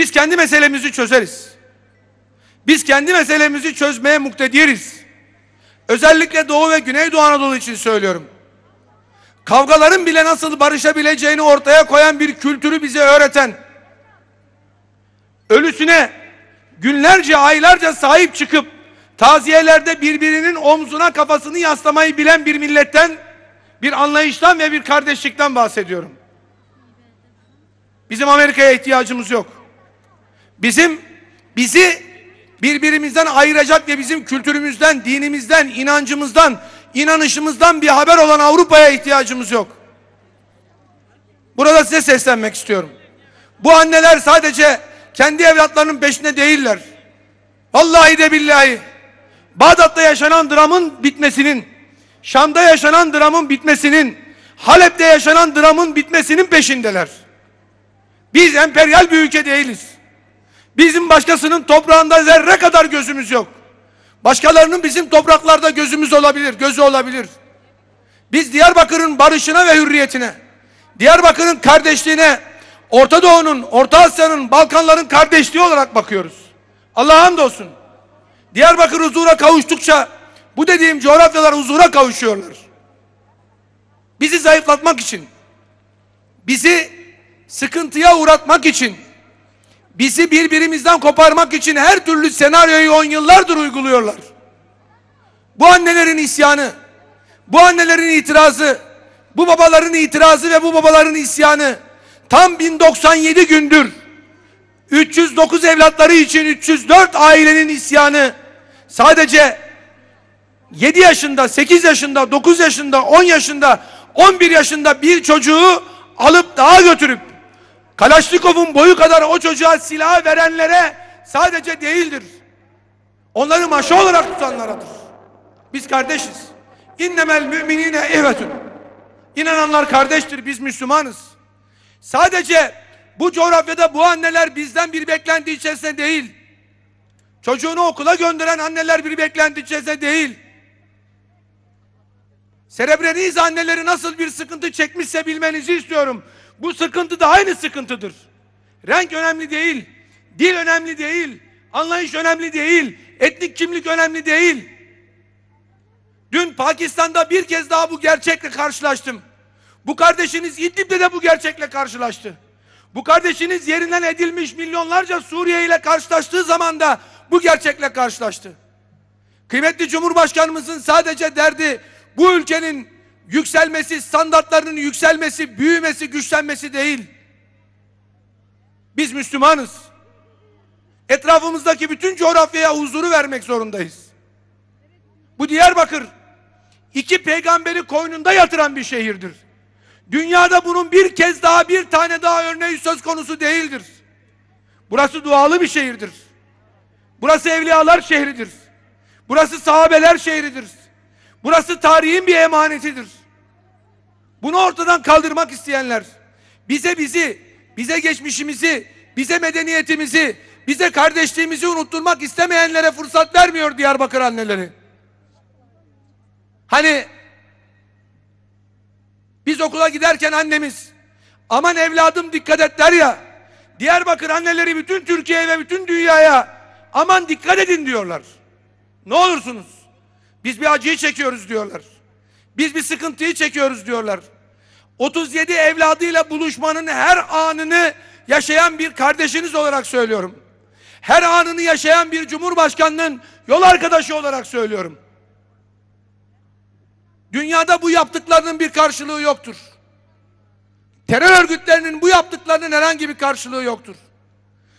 Biz kendi meselemizi çözeriz. Biz kendi meselemizi çözmeye muktediriz. Özellikle Doğu ve Güneydoğu Anadolu için söylüyorum. Kavgaların bile nasıl barışabileceğini ortaya koyan bir kültürü bize öğreten, ölüsüne günlerce aylarca sahip çıkıp taziyelerde birbirinin omzuna kafasını yaslamayı bilen bir milletten, bir anlayıştan ve bir kardeşlikten bahsediyorum. Bizim Amerika'ya ihtiyacımız yok. Bizim bizi birbirimizden ayıracak ve bizim kültürümüzden, dinimizden, inancımızdan, inanışımızdan bir haber olan Avrupa'ya ihtiyacımız yok. Burada size seslenmek istiyorum. Bu anneler sadece kendi evlatlarının peşinde değiller. Vallahi de billahi. Bağdat'ta yaşanan dramın bitmesinin, Şam'da yaşanan dramın bitmesinin, Halep'te yaşanan dramın bitmesinin peşindeler. Biz emperyal bir ülke değiliz. Bizim başkasının toprağında zerre kadar gözümüz yok. Başkalarının bizim topraklarda gözümüz olabilir, gözü olabilir. Biz Diyarbakır'ın barışına ve hürriyetine, Diyarbakır'ın kardeşliğine, Orta Doğu'nun, Orta Asya'nın, Balkanların kardeşliği olarak bakıyoruz. Allah'a hamdolsun. Diyarbakır huzura kavuştukça bu dediğim coğrafyalar huzura kavuşuyorlar. Bizi zayıflatmak için, bizi sıkıntıya uğratmak için Bizi birbirimizden koparmak için her türlü senaryoyu on yıllardır uyguluyorlar. Bu annelerin isyanı, bu annelerin itirazı, bu babaların itirazı ve bu babaların isyanı tam 1097 gündür 309 evlatları için 304 ailenin isyanı sadece 7 yaşında, 8 yaşında, 9 yaşında, 10 yaşında, 11 yaşında bir çocuğu alıp daha götürüp Kalaşnikov'un boyu kadar o çocuğa silah verenlere sadece değildir. Onları maşa olarak tutanlaradır. Biz kardeşiz. İnnemel müminine ihvetun. İnananlar kardeştir. Biz Müslümanız. Sadece bu coğrafyada bu anneler bizden bir beklenti içerisinde değil. Çocuğunu okula gönderen anneler bir beklenti içerisinde değil. Serebreniz anneleri nasıl bir sıkıntı çekmişse bilmenizi istiyorum. Bu sıkıntı da aynı sıkıntıdır. Renk önemli değil. Dil önemli değil. Anlayış önemli değil. Etnik kimlik önemli değil. Dün Pakistan'da bir kez daha bu gerçekle karşılaştım. Bu kardeşiniz İdlib'de de bu gerçekle karşılaştı. Bu kardeşiniz yerinden edilmiş milyonlarca Suriye ile karşılaştığı zaman da bu gerçekle karşılaştı. Kıymetli Cumhurbaşkanımızın sadece derdi bu ülkenin yükselmesi, standartlarının yükselmesi, büyümesi, güçlenmesi değil. Biz Müslümanız. Etrafımızdaki bütün coğrafyaya huzuru vermek zorundayız. Bu Diyarbakır iki peygamberi koynunda yatıran bir şehirdir. Dünyada bunun bir kez daha bir tane daha örneği söz konusu değildir. Burası dualı bir şehirdir. Burası evliyalar şehridir. Burası sahabeler şehridir. Burası tarihin bir emanetidir. Bunu ortadan kaldırmak isteyenler bize bizi, bize geçmişimizi, bize medeniyetimizi, bize kardeşliğimizi unutturmak istemeyenlere fırsat vermiyor Diyarbakır anneleri. Hani biz okula giderken annemiz aman evladım dikkat et der ya Diyarbakır anneleri bütün Türkiye'ye ve bütün dünyaya aman dikkat edin diyorlar. Ne olursunuz biz bir acıyı çekiyoruz diyorlar. Biz bir sıkıntıyı çekiyoruz diyorlar. 37 evladıyla buluşmanın her anını yaşayan bir kardeşiniz olarak söylüyorum. Her anını yaşayan bir cumhurbaşkanının yol arkadaşı olarak söylüyorum. Dünyada bu yaptıklarının bir karşılığı yoktur. Terör örgütlerinin bu yaptıklarının herhangi bir karşılığı yoktur.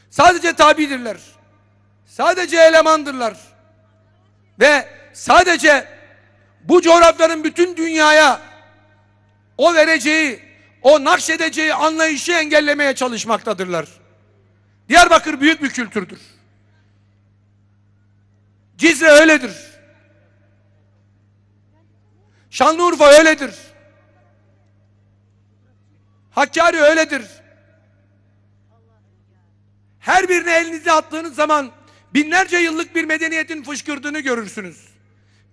Sadece tabidirler. Sadece elemandırlar. Ve sadece bu coğrafyanın bütün dünyaya o vereceği, o nakşedeceği anlayışı engellemeye çalışmaktadırlar. Diyarbakır büyük bir kültürdür. Cizre öyledir. Şanlıurfa öyledir. Hakkari öyledir. Her birine elinizi attığınız zaman binlerce yıllık bir medeniyetin fışkırdığını görürsünüz.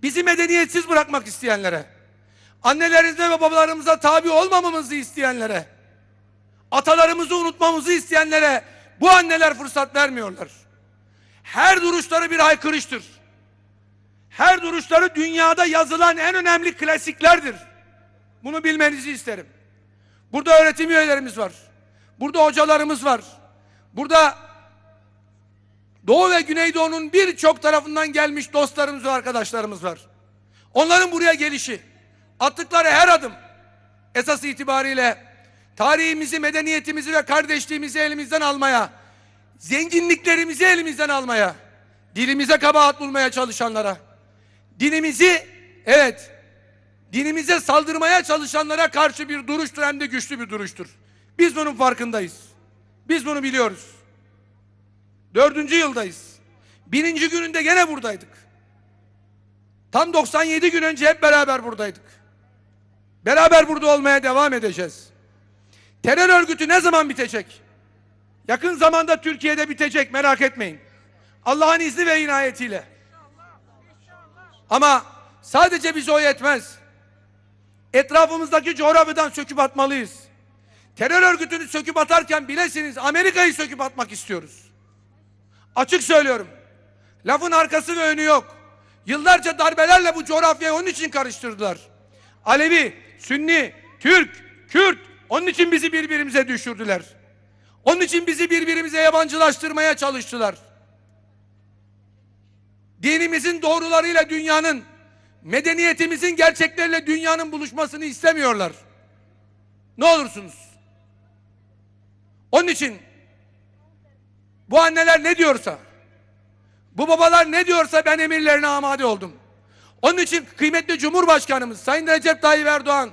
Bizi medeniyetsiz bırakmak isteyenlere, annelerimize ve babalarımıza tabi olmamamızı isteyenlere, atalarımızı unutmamızı isteyenlere bu anneler fırsat vermiyorlar. Her duruşları bir haykırıştır. Her duruşları dünyada yazılan en önemli klasiklerdir. Bunu bilmenizi isterim. Burada öğretim üyelerimiz var. Burada hocalarımız var. Burada Doğu ve Güneydoğu'nun birçok tarafından gelmiş dostlarımız ve arkadaşlarımız var. Onların buraya gelişi, attıkları her adım esas itibariyle tarihimizi, medeniyetimizi ve kardeşliğimizi elimizden almaya, zenginliklerimizi elimizden almaya, dilimize kabahat bulmaya çalışanlara, dinimizi, evet, dinimize saldırmaya çalışanlara karşı bir duruştur hem de güçlü bir duruştur. Biz bunun farkındayız. Biz bunu biliyoruz. Dördüncü yıldayız. Birinci gününde gene buradaydık. Tam 97 gün önce hep beraber buradaydık. Beraber burada olmaya devam edeceğiz. Terör örgütü ne zaman bitecek? Yakın zamanda Türkiye'de bitecek merak etmeyin. Allah'ın izni ve inayetiyle. Ama sadece bize o yetmez. Etrafımızdaki coğrafyadan söküp atmalıyız. Terör örgütünü söküp atarken bilesiniz Amerika'yı söküp atmak istiyoruz. Açık söylüyorum. Lafın arkası ve önü yok. Yıllarca darbelerle bu coğrafyayı onun için karıştırdılar. Alevi, Sünni, Türk, Kürt onun için bizi birbirimize düşürdüler. Onun için bizi birbirimize yabancılaştırmaya çalıştılar. Dinimizin doğrularıyla dünyanın, medeniyetimizin gerçekleriyle dünyanın buluşmasını istemiyorlar. Ne olursunuz. Onun için bu anneler ne diyorsa, bu babalar ne diyorsa ben emirlerine amade oldum. Onun için kıymetli Cumhurbaşkanımız Sayın Recep Tayyip Erdoğan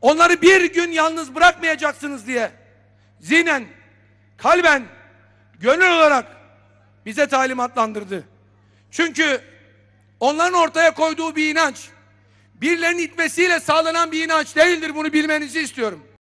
onları bir gün yalnız bırakmayacaksınız diye zihnen, kalben, gönül olarak bize talimatlandırdı. Çünkü onların ortaya koyduğu bir inanç, birilerinin itmesiyle sağlanan bir inanç değildir bunu bilmenizi istiyorum.